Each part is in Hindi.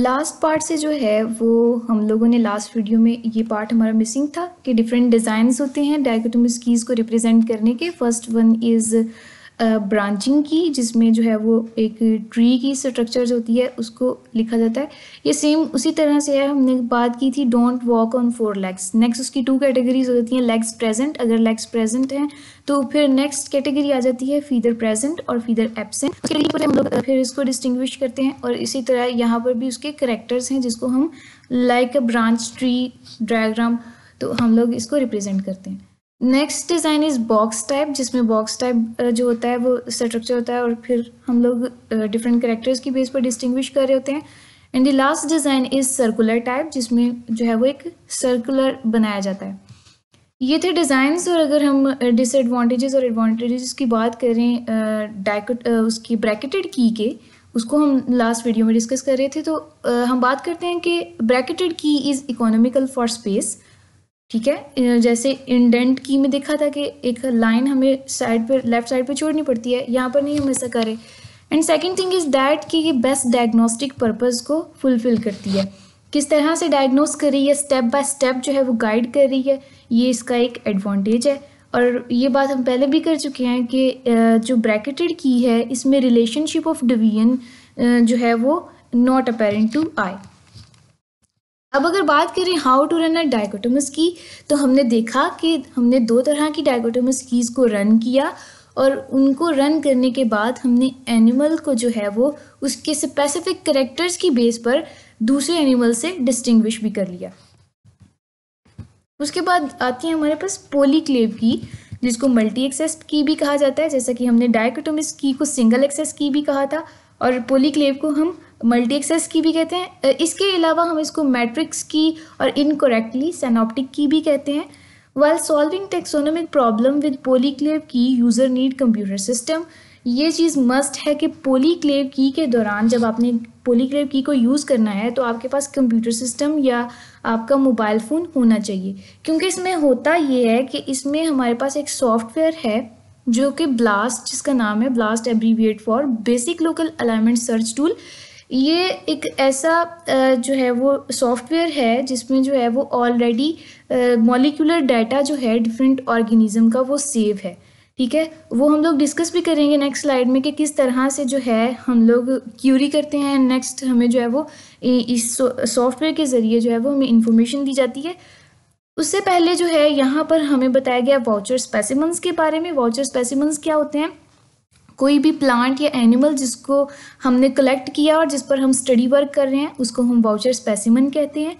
लास्ट पार्ट से जो है वो हम लोगों ने लास्ट वीडियो में ये पार्ट हमारा मिसिंग था कि डिफरेंट डिज़ाइंस होते हैं डायकोटोमी कीज़ को रिप्रेजेंट करने के फर्स्ट वन इज़ ब्रांचिंग की जिसमें जो है वो एक ट्री की स्ट्रक्चर होती है उसको लिखा जाता है ये सेम उसी तरह से है हमने बात की थी don't walk on four legs next उसकी टू कैटेगरीज हो जाती हैं लेग्स प्रेजेंट अगर लेग्स प्रेजेंट हैं तो फिर नेक्स्ट कैटेगरी आ जाती है फीदर प्रेजेंट और फीदर एबसेंट उसके लिए हम लोग फिर इसको डिस्टिंग्विश करते हैं और इसी तरह यहाँ पर भी उसके करेक्टर्स हैं जिसको हम like a branch tree diagram तो हम लोग इसको रिप्रेजेंट करते हैं next design is box type जिसमें बॉक्स टाइप जो होता है वो स्ट्रक्चर होता है और फिर हम लोग डिफरेंट करेक्टर्स की बेस पर डिस्टिंग्विश कर रहे होते हैं and the last design is circular type जिसमें जो है वो एक सर्कुलर बनाया जाता है ये थे डिज़ाइंस और अगर हम डिसएडवांटेजेस और एडवांटेजेस की बात करें डाइकट उसकी ब्रैकेटेड की के उसको हम लास्ट वीडियो में डिस्कस कर रहे थे तो हम बात करते हैं कि ब्रैकेटेड की इज़ इकोनॉमिकल फॉर स्पेस ठीक है जैसे इंडेंट की में देखा था कि एक लाइन हमें साइड पर लेफ्ट साइड पर छोड़नी पड़ती है यहाँ पर नहीं हम ऐसा करें and second thing is that कि ये बेस्ट डायग्नोस्टिक पर्पज़ को फुलफ़िल करती है किस तरह से डायग्नोस कर रही है स्टेप बाय स्टेप जो है वो गाइड कर रही है ये इसका एक एडवांटेज है और ये बात हम पहले भी कर चुके हैं कि जो ब्रैकेटेड की है इसमें रिलेशनशिप ऑफ डिवीजन जो है वो नॉट अपेरेंट टू आई अब अगर बात करें how to run a dichotomous key तो हमने देखा कि हमने दो तरह की डायगोटोमस कीज़ को रन किया और उनको रन करने के बाद हमने एनिमल को जो है वो उसके स्पेसिफिक करेक्टर्स की बेस पर दूसरे एनिमल से डिस्टिंग्विश भी कर लिया उसके बाद आती है हमारे पास पोलीक्लेव की जिसको मल्टी एक्सेस की भी कहा जाता है जैसा कि हमने डायकोटोमिस की को सिंगल एक्सेस की भी कहा था और पोलीक्लेव को हम मल्टी एक्सेस की भी कहते हैं इसके अलावा हम इसको मैट्रिक्स की और इनकोरेक्टली सैनॉप्टिक की भी कहते हैं while solving taxonomic problem with polyclave key user need computer system ये चीज़ मस्ट है कि पोलीक्लेव की के दौरान जब आपने पोलीक्लेव की को यूज़ करना है तो आपके पास कंप्यूटर सिस्टम या आपका मोबाइल फ़ोन होना चाहिए क्योंकि इसमें होता ये है कि इसमें हमारे पास एक सॉफ्टवेयर है जो कि ब्लास्ट जिसका नाम है BLAST abbreviate for basic local alignment search tool ये एक ऐसा जो है वो सॉफ्टवेयर है जिसमें जो है वो ऑलरेडी मॉलिकुलर डाटा जो है डिफरेंट ऑर्गेनिज्म का वो सेव है ठीक है वो हम लोग डिस्कस भी करेंगे नेक्स्ट स्लाइड में कि किस तरह से जो है हम लोग क्यूरी करते हैं नेक्स्ट हमें जो है वो इस सॉफ्टवेयर के ज़रिए जो है वो हमें इन्फॉर्मेशन दी जाती है उससे पहले जो है यहाँ पर हमें बताया गया वाउचर स्पेसिमेंस के बारे में वाउचर स्पेसिमेंस क्या होते हैं कोई भी प्लांट या एनिमल जिसको हमने कलेक्ट किया और जिस पर हम स्टडी वर्क कर रहे हैं उसको हम वाउचर स्पेसिमन कहते हैं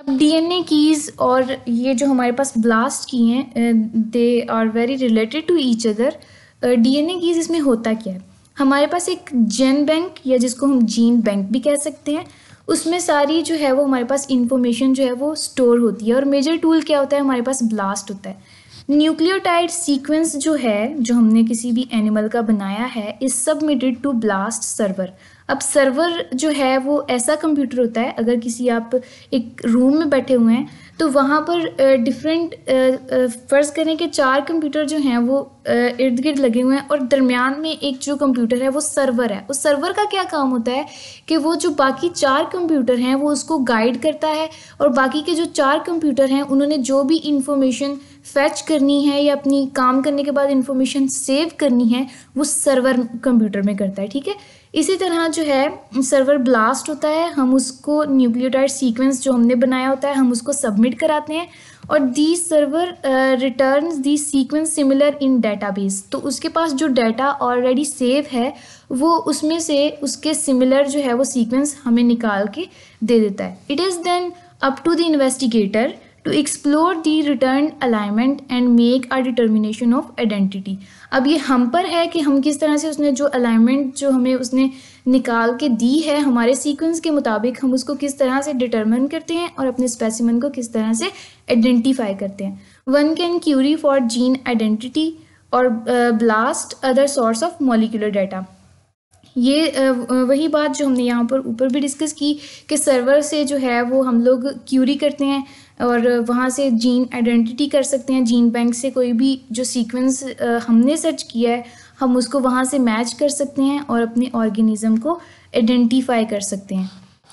अब डीएनए कीज और ये जो हमारे पास ब्लास्ट की हैं they are very related to each other DNA keys इसमें होता क्या है हमारे पास एक जेन बैंक या जिसको हम जीन बैंक भी कह सकते हैं उसमें सारी जो है वो हमारे पास इंफॉर्मेशन जो है वो स्टोर होती है और मेजर टूल क्या होता है हमारे पास ब्लास्ट होता है न्यूक्लियोटाइड सीक्वेंस जो है जो हमने किसी भी एनिमल का बनाया है is submitted to BLAST server अब सर्वर जो है वो ऐसा कंप्यूटर होता है अगर किसी आप एक रूम में बैठे हुए हैं तो वहाँ पर डिफरेंट फ़र्ज़ करें कि चार कंप्यूटर जो हैं वो इर्द गिर्द लगे हुए हैं और दरमियान में एक जो कंप्यूटर है वो सर्वर है उस सर्वर का क्या काम होता है कि वो जो बाकी चार कंप्यूटर हैं वो उसको गाइड करता है और बाकी के जो चार कंप्यूटर हैं उन्होंने जो भी इंफॉर्मेशन फैच करनी है या अपनी काम करने के बाद इंफॉर्मेशन सेव करनी है वो सर्वर कंप्यूटर में करता है ठीक है इसी तरह जो है सर्वर ब्लास्ट होता है हम उसको न्यूक्लियोटाइड सीक्वेंस जो हमने बनाया होता है हम उसको सबमिट कराते हैं और the server return the sequence similar in database तो उसके पास जो डाटा ऑलरेडी सेव है वो उसमें से उसके सिमिलर जो है वो सीक्वेंस हमें निकाल के दे देता है it is then up to the investigator to explore the return alignment and make a determination of identity अब ये हम पर है कि हम किस तरह से उसने जो अलाइनमेंट जो हमें उसने निकाल के दी है हमारे सीक्वेंस के मुताबिक हम उसको किस तरह से डिटर्मिन करते हैं और अपने स्पेसिमन को किस तरह से आइडेंटिफाई करते हैं one can query for gene identity और BLAST other source of molecular data ये uh, वही बात जो हमने यहाँ पर ऊपर भी डिस्कस की कि सर्वर से जो है वो हम लोग क्यूरी करते हैं और वहाँ से जीन आइडेंटिटी कर सकते हैं जीन बैंक से कोई भी जो सीक्वेंस हमने सर्च किया है हम उसको वहाँ से मैच कर सकते हैं और अपने ऑर्गेनिज़म को आइडेंटिफाई कर सकते हैं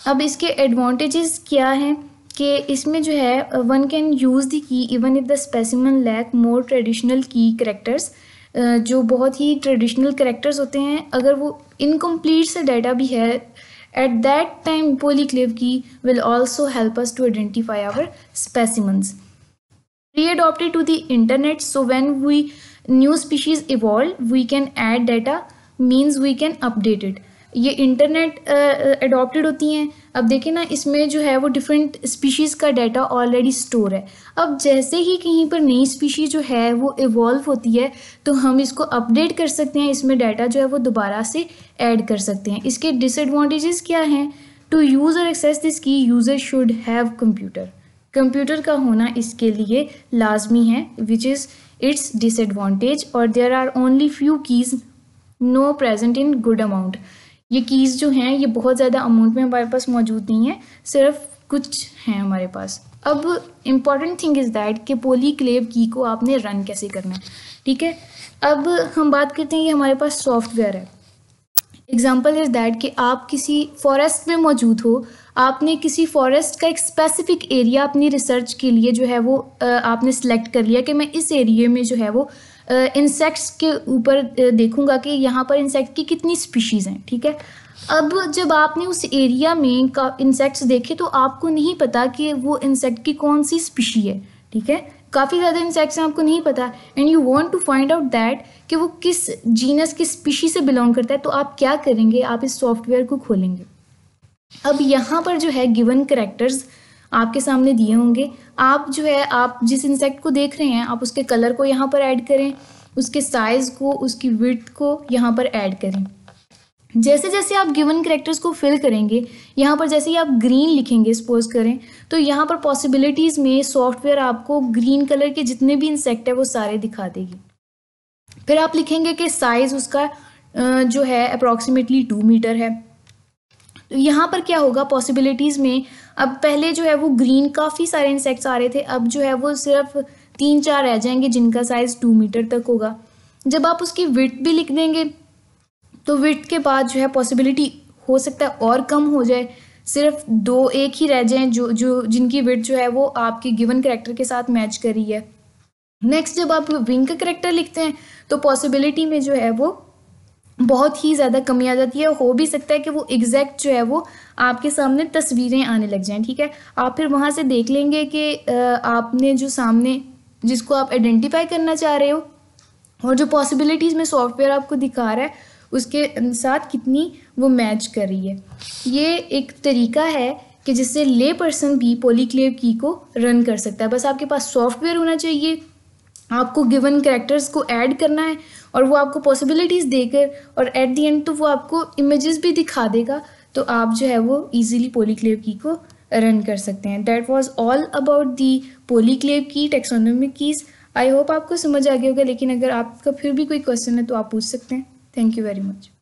अब इसके एडवांटेजेस क्या हैं कि इसमें जो है one can use the key even if the specimen lack more traditional key characters जो बहुत ही ट्रेडिशनल करेक्टर्स होते हैं अगर वो इनकम्प्लीट से डाटा भी है At that time, polyclavgy will also help us to identify our specimens. We adopted to the internet, so when we new species evolve, we can add data, means we can update it. ये इंटरनेट अडॉप्टेड होती हैं अब देखिए ना इसमें जो है वो डिफरेंट स्पीशीज़ का डाटा ऑलरेडी स्टोर है अब जैसे ही कहीं पर नई स्पीशीज़ जो है वो इवॉल्व होती है तो हम इसको अपडेट कर सकते हैं इसमें डाटा जो है वो दोबारा से ऐड कर सकते हैं इसके डिसएडवांटेजेस क्या हैं टू यूज़ और access this key user should have computer computer का होना इसके लिए लाजमी है विच इज़ इट्स डिसएडवांटेज और there are only few keys no present in good amount ये कीज़ जो हैं ये बहुत ज़्यादा अमाउंट में हमारे पास मौजूद नहीं है सिर्फ कुछ हैं हमारे पास अब इम्पॉर्टेंट थिंग इज़ दैट कि पोली क्लेव की को आपने रन कैसे करना है ठीक है अब हम बात करते हैं कि हमारे पास सॉफ्टवेयर है एग्ज़ाम्पल इज़ दैट कि आप किसी फॉरेस्ट में मौजूद हो आपने किसी फॉरेस्ट का एक स्पेसिफिक एरिया अपनी रिसर्च के लिए जो है वो आपने सेलेक्ट कर लिया कि मैं इस एरिए में जो है वो इंसेक्ट्स के ऊपर देखूंगा कि यहाँ पर इंसेक्ट की कितनी स्पीशीज़ हैं ठीक है अब जब आपने उस एरिया में का इंसेक्ट्स देखे तो आपको नहीं पता कि वो इंसेक्ट की कौन सी स्पीशी है ठीक है काफ़ी ज़्यादा इंसेक्ट्स हैं आपको नहीं पता and you want to find out that कि वो किस जीनस किस स्पीशी से बिलोंग करता है तो आप क्या करेंगे आप इस सॉफ्टवेयर को खोलेंगे अब यहाँ पर जो है गिवन करेक्टर्स आपके सामने दिए होंगे आप जो है आप जिस इंसेक्ट को देख रहे हैं आप उसके कलर को यहाँ पर ऐड करें उसके साइज़ को उसकी विथ को यहाँ पर ऐड करें जैसे जैसे आप गिवन करेक्टर्स को फिल करेंगे यहाँ पर जैसे ही आप ग्रीन लिखेंगे सपोज करें तो यहाँ पर पॉसिबिलिटीज़ में सॉफ्टवेयर आपको ग्रीन कलर के जितने भी इंसेक्ट है वो सारे दिखा देगी फिर आप लिखेंगे कि साइज़ उसका जो है अप्रॉक्सीमेटली टू मीटर है तो यहाँ पर क्या होगा पॉसिबिलिटीज़ में अब पहले जो है वो ग्रीन काफ़ी सारे इंसेक्ट्स आ रहे थे अब जो है वो सिर्फ तीन चार रह जाएंगे जिनका साइज़ टू मीटर तक होगा जब आप उसकी विथ भी लिख देंगे तो विथ के बाद जो है पॉसिबिलिटी हो सकता है और कम हो जाए सिर्फ दो एक ही रह जाएं जो जो जिनकी विथ जो है वो आपके गिवन करेक्टर के साथ मैच करी है नेक्स्ट जब आप विंग का करेक्टर लिखते हैं तो पॉसिबिलिटी में जो है वो बहुत ही ज़्यादा कमी आ जाती है हो भी सकता है कि वो एग्जैक्ट जो है वो आपके सामने तस्वीरें आने लग जाएं ठीक है आप फिर वहाँ से देख लेंगे कि आपने जो सामने जिसको आप आइडेंटिफाई करना चाह रहे हो और जो पॉसिबिलिटीज़ में सॉफ्टवेयर आपको दिखा रहा है उसके साथ कितनी वो मैच कर रही है ये एक तरीका है कि जिससे ले पर्सन भी पोलिक्लेव की को रन कर सकता है बस आपके पास सॉफ्टवेयर होना चाहिए आपको गिवन करेक्टर्स को ऐड करना है और वो आपको पॉसिबिलिटीज़ देकर और एट दी एंड तो वो आपको इमेजेस भी दिखा देगा तो आप जो है वो ईजिली पोलीक्लेव की को रन कर सकते हैं that was all about the polyclave key taxonomy keys I hope आपको समझ आ गया होगा लेकिन अगर आपका फिर भी कोई क्वेश्चन है तो आप पूछ सकते हैं थैंक यू वेरी मच